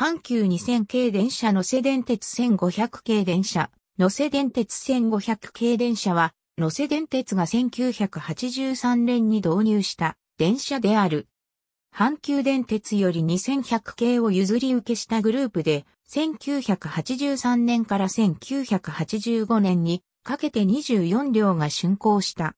阪急2000系電車の瀬電鉄1500系電車、の瀬電鉄1500系電車は、の瀬電鉄が1983年に導入した電車である。阪急電鉄より2100系を譲り受けしたグループで、1983年から1985年にかけて24両が竣工した。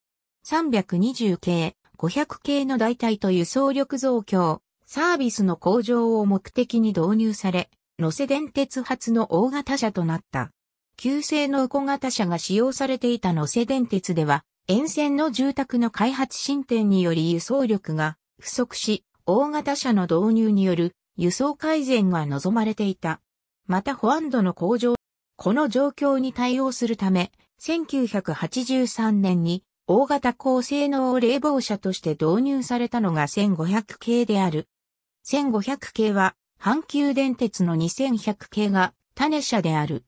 320系、500系の代替という総力増強、サービスの向上を目的に導入され、野瀬電鉄発の大型車となった。旧製の小型車が使用されていた野瀬電鉄では、沿線の住宅の開発進展により輸送力が不足し、大型車の導入による輸送改善が望まれていた。また保安度の向上、この状況に対応するため、1983年に大型高性能冷房車として導入されたのが1500系である1500系は、阪急電鉄の2100系が種車である。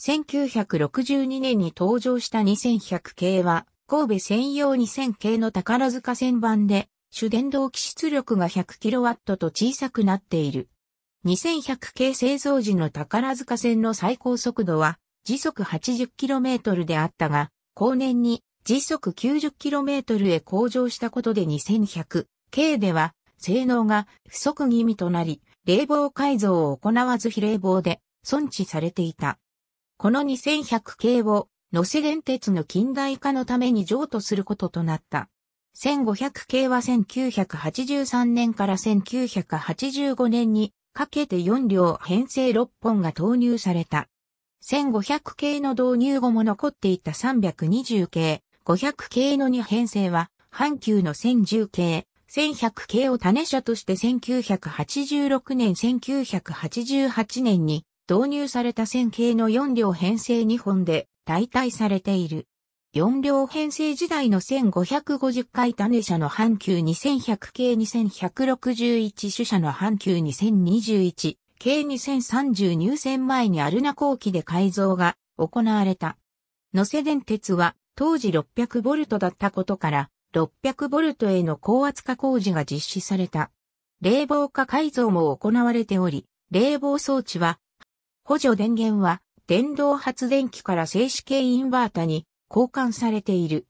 1962年に登場した2100系は、神戸専用2000系の宝塚線版で、主電動機出力が 100kW と小さくなっている。2100系製造時の宝塚線の最高速度は時速 80km であったが、後年に時速 90km へ向上したことで2100系では性能が不足気味となり、冷房改造を行わず非冷房で損置されていた。この2100系を、野瀬電鉄の近代化のために譲渡することとなった。1500系は1983年から1985年にかけて4両編成6本が投入された。1500系の導入後も残っていた320系、500系の2編成は、阪急の1010系、1100系を種車として1986年1988年に導入された1000系の4両編成2本で代替されている。4両編成時代の1550回種車の阪急2100系2161種車の阪急2021系2030入選前にアルナ後期で改造が行われた。野瀬電鉄は当時600ボルトだったことから600ボルトへの高圧化工事が実施された。冷房化改造も行われており、冷房装置は、補助電源は電動発電機から静止系インバータに交換されている。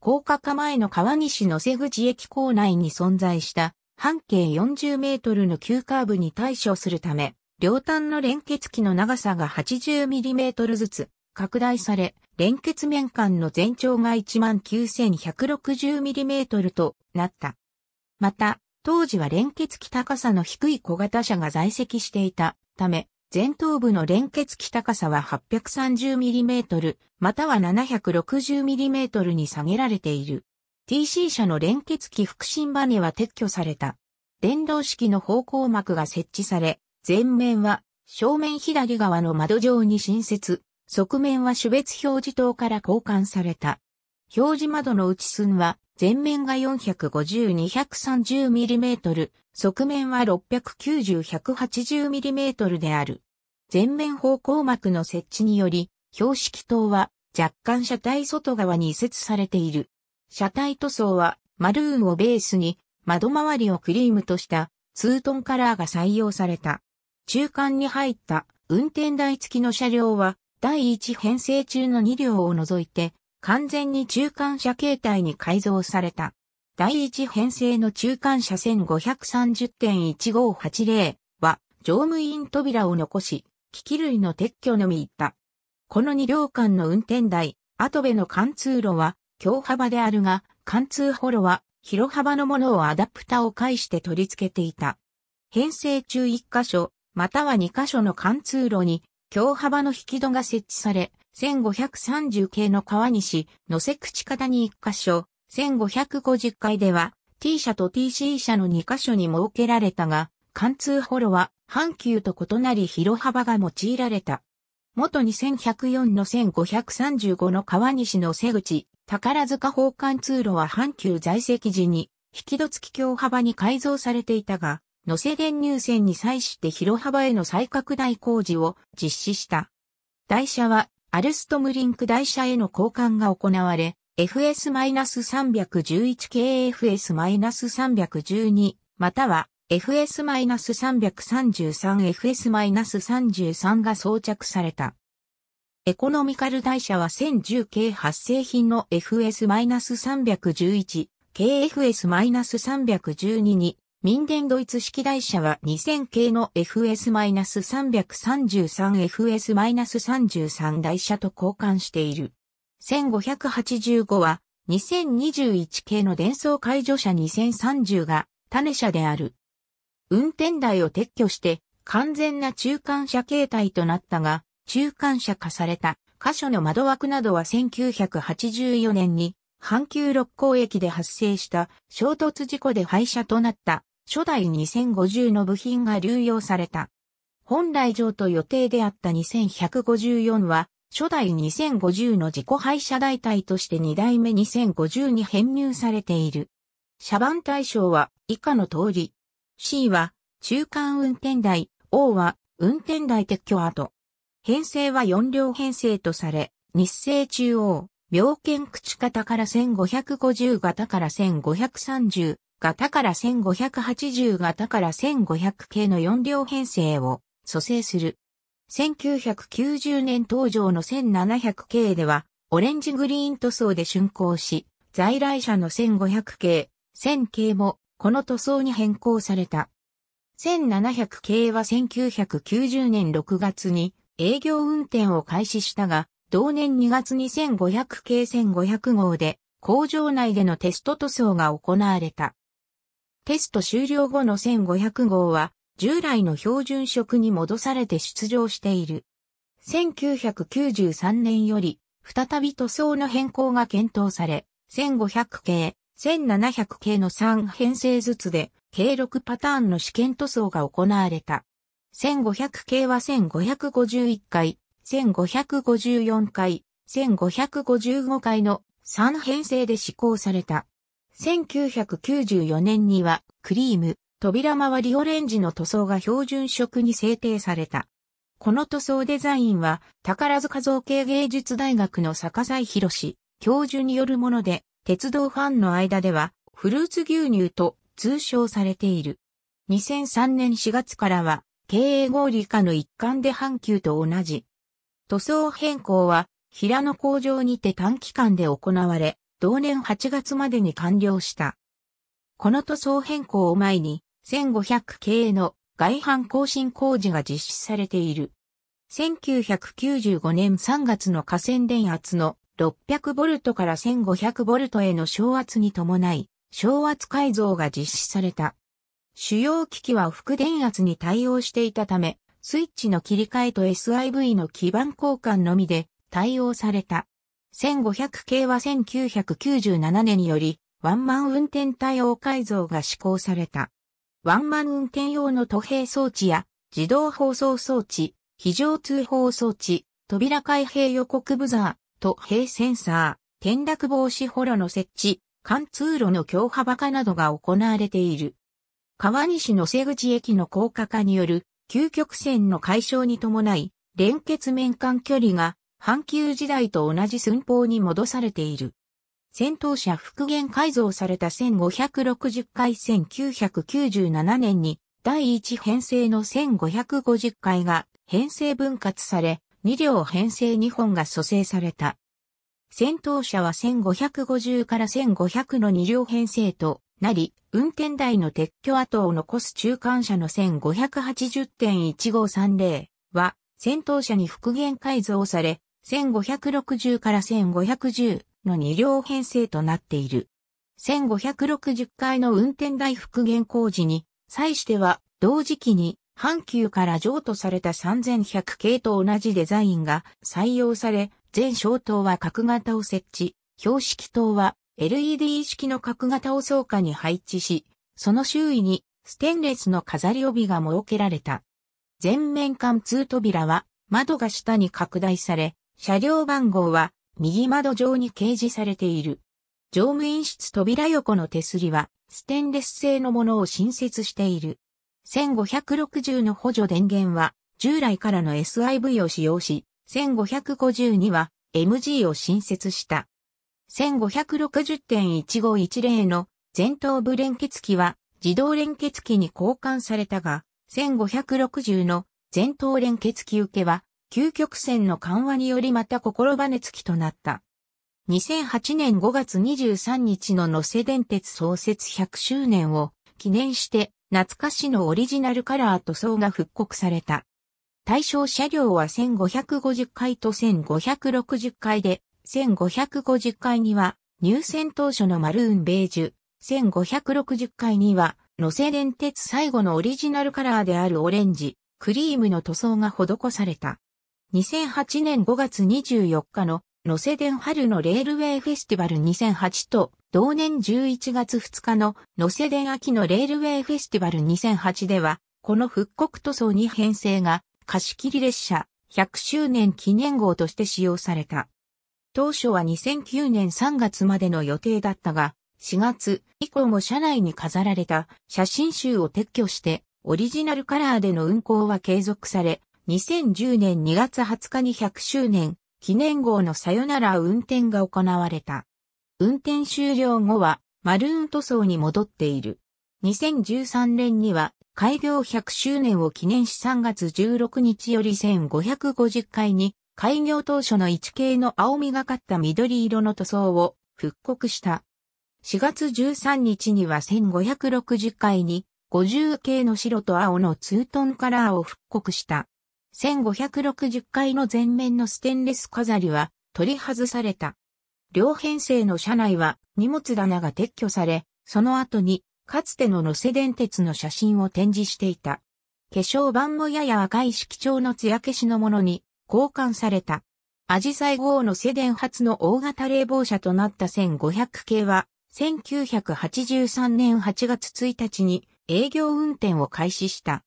高架化前の川西の瀬口駅構内に存在した半径40メートルの急カーブに対処するため、両端の連結機の長さが80ミリメートルずつ拡大され、連結面間の全長が 19,160mm となった。また、当時は連結機高さの低い小型車が在籍していたため、前頭部の連結機高さは 830mm または 760mm に下げられている。TC 車の連結機腹心バネは撤去された。電動式の方向膜が設置され、前面は正面左側の窓上に新設、側面は種別表示灯から交換された。表示窓の内寸は前面が 450-230mm、側面は 690-180mm である。前面方向膜の設置により、標識灯は若干車体外側に移設されている。車体塗装はマルーンをベースに窓周りをクリームとしたツートンカラーが採用された。中間に入った運転台付きの車両は第一編成中の2両を除いて、完全に中間車形態に改造された。第一編成の中間車1530.1580は、乗務員扉を残し、機器類の撤去のみ行った。この2両間の運転台、後部の貫通路は、強幅であるが、貫通ホロは、広幅のものをアダプタを介して取り付けていた。編成中1箇所、または2箇所の貫通路に強幅の引き戸が設置され、1530系の川西、野瀬口方に1箇所、1550階では T 社と TC 社の2箇所に設けられたが、貫通ホロは半球と異なり広幅が用いられた。元2104の1535の川西の瀬口、宝塚方貫通路は半球在籍時に、引き戸付き強幅に改造されていたが、野瀬電入線に際して広幅への再拡大工事を実施した。台車はアルストムリンク台車への交換が行われ、FS-311 k FS-312 または FS-333 FS-33 が装着された。エコノミカル台車は1010系発生品の FS-311、KFS-312 に民伝ドイツ式台車は2000系の FS-333FS-33 台車と交換している。1585は2021系の伝送解除車2030が種車である。運転台を撤去して完全な中間車形態となったが、中間車化された箇所の窓枠などは1984年に阪急六甲駅で発生した衝突事故で廃車となった。初代2050の部品が流用された。本来上と予定であった2154は、初代2050の自己廃車代替として2代目2050に編入されている。車番対象は以下の通り。C は中間運転台、O は運転台撤去跡。編成は4両編成とされ、日清中央、病犬口型から1550型から1530、型から1580型から1500系の4両編成を蘇生する。1990年登場の1700系では、オレンジグリーン塗装で竣工し、在来車の1500系、1000系も、この塗装に変更された。1700系は1990年6月に営業運転を開始したが、同年2月に1500系1500号で工場内でのテスト塗装が行われた。テスト終了後の1500号は、従来の標準色に戻されて出場している。1993年より、再び塗装の変更が検討され、1500系、1700系の3編成ずつで、計6パターンの試験塗装が行われた。1500系は1551回、1554回、1555回の3編成で施行された。1994年にはクリーム、扉回りオレンジの塗装が標準色に制定された。この塗装デザインは宝塚造形芸術大学の坂西博士教授によるもので、鉄道ファンの間ではフルーツ牛乳と通称されている。2003年4月からは経営合理化の一環で阪急と同じ。塗装変更は平野工場にて短期間で行われ、同年8月までに完了した。この塗装変更を前に、1500系の外反更新工事が実施されている。1995年3月の河川電圧の 600V から 1500V への昇圧に伴い、昇圧改造が実施された。主要機器は副電圧に対応していたため、スイッチの切り替えと SIV の基板交換のみで対応された。1500系は1997年により、ワンマン運転対応改造が施行された。ワンマン運転用の都閉装置や、自動放送装置、非常通報装置、扉開閉予告ブザー、都閉センサー、転落防止ホロの設置、貫通路の強幅化などが行われている。川西の瀬口駅の高架化による、究極線の解消に伴い、連結面間距離が阪急時代と同じ寸法に戻されている。戦闘車復元改造された1560回1997年に第1編成の1550回が編成分割され、2両編成2本が蘇生された。戦闘車は1550から1500の2両編成となり、運転台の撤去跡を残す中間車の1580.1530は戦闘車に復元改造され、1560から1510の2両編成となっている。1560回の運転台復元工事に、際しては、同時期に、阪急から譲渡された3100系と同じデザインが採用され、全小灯は角型を設置、標識灯は LED 式の角型を倉下に配置し、その周囲にステンレスの飾り帯が設けられた。全面貫通扉は窓が下に拡大され、車両番号は右窓上に掲示されている。乗務員室扉横の手すりはステンレス製のものを新設している。1560の補助電源は従来からの SIV を使用し、1 5 5には MG を新設した。1560.1510の前頭部連結機は自動連結機に交換されたが、1560の前頭連結機受けは究極線の緩和によりまた心ばね付きとなった。2008年5月23日の能勢電鉄創設100周年を記念して懐かしのオリジナルカラー塗装が復刻された。対象車両は1550回と1560回で、1550回には入選当初のマルーンベージュ、1560回には能勢電鉄最後のオリジナルカラーであるオレンジ、クリームの塗装が施された。2008年5月24日の野瀬ン春のレールウェイフェスティバル2008と同年11月2日の野瀬ン秋のレールウェイフェスティバル2008ではこの復刻塗装に編成が貸切列車100周年記念号として使用された。当初は2009年3月までの予定だったが、4月以降も車内に飾られた写真集を撤去して、オリジナルカラーでの運行は継続され、2010年2月20日に100周年記念号のさよなら運転が行われた。運転終了後はマルーン塗装に戻っている。2013年には開業100周年を記念し3月16日より1550回に開業当初の一系の青みがかった緑色の塗装を復刻した。4月13日には1560回に50系の白と青のツートンカラーを復刻した。1560階の前面のステンレス飾りは取り外された。両編成の車内は荷物棚が撤去され、その後にかつてののせ電鉄の写真を展示していた。化粧板もやや赤い色調の艶消しのものに交換された。アジサイ号のせ電。初の大型冷房車となった1500系は、1983年8月1日に営業運転を開始した。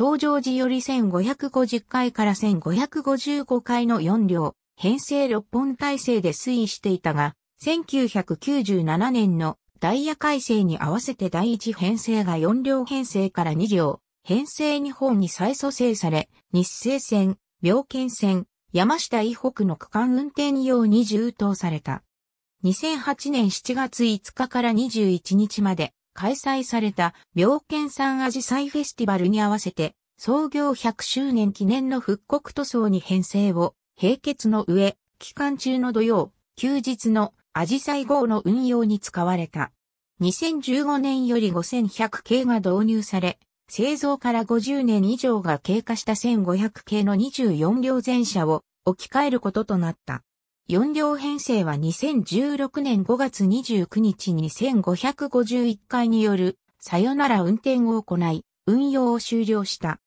登場時より1550回から1555回の4両、編成6本体制で推移していたが、1997年のダイヤ改正に合わせて第1編成が4両編成から2両、編成2本に再組成され、日清線、病県線、山下以北の区間運転用に充当された。2008年7月5日から21日まで、開催された妙見山アジサイフェスティバルに合わせて創業100周年記念の復刻塗装に編成を並結の上、期間中の土曜、休日のアジサイ号の運用に使われた。2015年より5100系が導入され、製造から50年以上が経過した1500系の24両全車を置き換えることとなった。4両編成は2016年5月29日に1551回によるさよなら運転を行い、運用を終了した。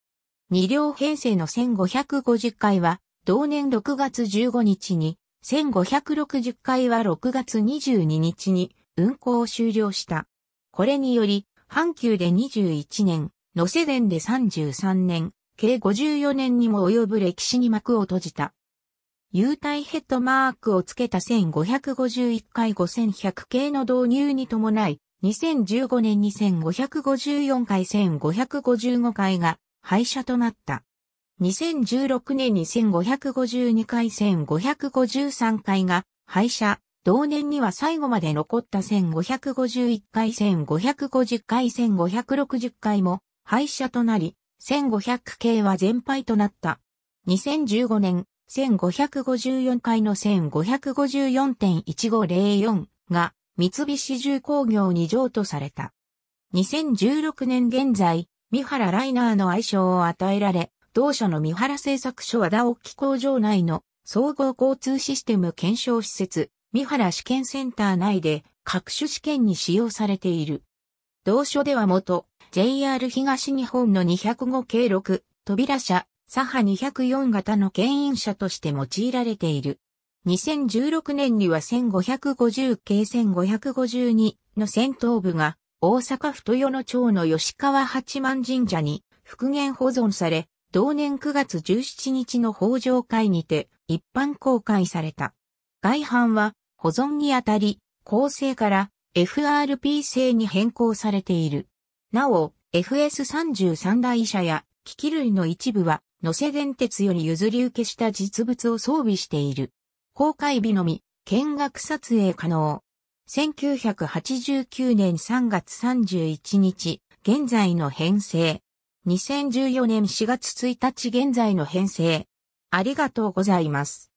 2両編成の1550回は、同年6月15日に、1560回は6月22日に運行を終了した。これにより、阪急で21年、野瀬電で33年、計54年にも及ぶ歴史に幕を閉じた。優待ヘッドマークをつけた1551回5100系の導入に伴い、2015年に1554回1555回が廃車となった。2016年に1552回1553回が廃車、同年には最後まで残った1551回1550回1560回も廃車となり、1500系は全廃となった。2015年、1554回の1554.1504が三菱重工業に譲渡された。2016年現在、三原ライナーの愛称を与えられ、同社の三原製作所和田沖工場内の総合交通システム検証施設、三原試験センター内で各種試験に使用されている。同所では元 JR 東日本の205系6扉車左派204型の牽引車として用いられている。2016年には1550系1552の戦闘部が大阪府豊野町の吉川八幡神社に復元保存され、同年9月17日の法上会にて一般公開された。外版は保存にあたり、構成から FRP 製に変更されている。なお、FS33 台車や機器類の一部は野瀬電鉄より譲り受けした実物を装備している。公開日のみ、見学撮影可能。1989年3月31日、現在の編成。2014年4月1日現在の編成。ありがとうございます。